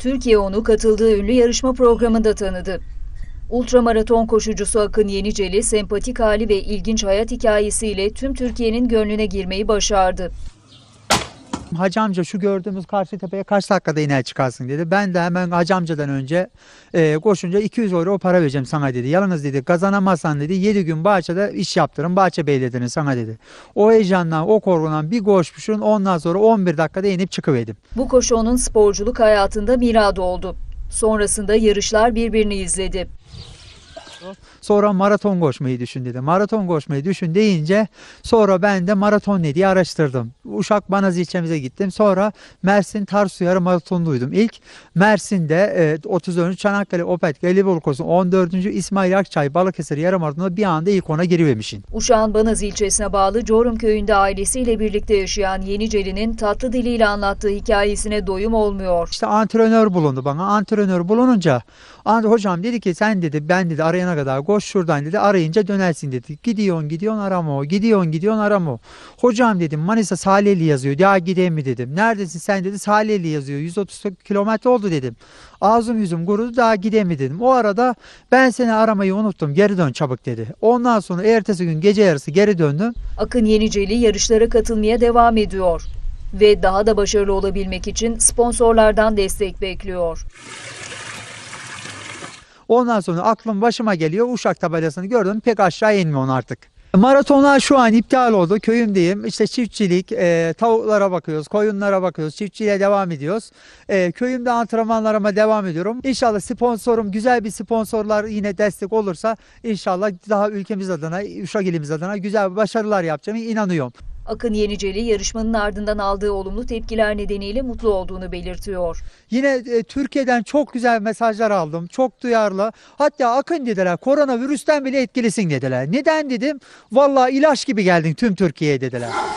Türkiye onu katıldığı ünlü yarışma programında tanıdı. Ultramaraton koşucusu Akın Yeniceli sempatik hali ve ilginç hayat hikayesiyle tüm Türkiye'nin gönlüne girmeyi başardı. Hacı amca şu gördüğümüz karşı tepeye kaç dakikada iner çıkarsın dedi. Ben de hemen hacı amcadan önce e, koşunca 200 euro para vereceğim sana dedi. Yalnız dedi kazanamazsan dedi 7 gün bahçede iş yaptırın bahçe beylediniz sana dedi. O heyecandan o korkudan bir koşmuşun ondan sonra 11 dakikada inip çıkıverdim. Bu koşu onun sporculuk hayatında miradı oldu. Sonrasında yarışlar birbirini izledi. Sonra maraton koşmayı düşün dedi. Maraton koşmayı düşün deyince sonra ben de maraton ne diye araştırdım. Uşak Banaz ilçemize gittim. Sonra Mersin Tarsu Yarı Maratonu duydum. İlk Mersin'de e, 34. Çanakkale Opet Gelibolu Kosun 14. İsmail Akçay Balıkesir Yarı Maratonu bir anda ilk ona girivermişim. Uşak Banaz ilçesine bağlı Corum köyünde ailesiyle birlikte yaşayan Yeniceli'nin tatlı diliyle anlattığı hikayesine doyum olmuyor. İşte antrenör bulundu bana. Antrenör bulununca hocam dedi ki sen dedi ben dedi arayan arayana kadar koş şuradan dedi. Arayınca dönersin dedi. Gidiyorsun gidiyorsun arama o. Gidiyorsun gidiyorsun arama o. Hocam dedim Manisa Salihli yazıyor. Ya gideyim mi dedim. Neredesin sen dedi. Salihli yazıyor. 130 kilometre oldu dedim. Ağzım yüzüm kurudu daha gideyim mi dedim. O arada ben seni aramayı unuttum. Geri dön çabuk dedi. Ondan sonra ertesi gün gece yarısı geri döndüm. Akın Yeniceli yarışlara katılmaya devam ediyor ve daha da başarılı olabilmek için sponsorlardan destek bekliyor. Ondan sonra aklım başıma geliyor. Uşak tabelasını gördüm. Pek aşağı inmiyor artık. Maratonlar şu an iptal oldu. Köyümdeyim. İşte çiftçilik, e, tavuklara bakıyoruz, koyunlara bakıyoruz. Çiftçiliğe devam ediyoruz. E, köyümde antrenmanlarıma devam ediyorum. İnşallah sponsorum, güzel bir sponsorlar yine destek olursa inşallah daha ülkemiz adına, Uşak ilimiz adına güzel başarılar yapacağımı inanıyorum. Akın Yeniceli yarışmanın ardından aldığı olumlu tepkiler nedeniyle mutlu olduğunu belirtiyor. Yine e, Türkiye'den çok güzel mesajlar aldım. Çok duyarlı. Hatta Akın dediler koronavirüsten bile etkilisin dediler. Neden dedim? Valla ilaç gibi geldin tüm Türkiye'ye dediler.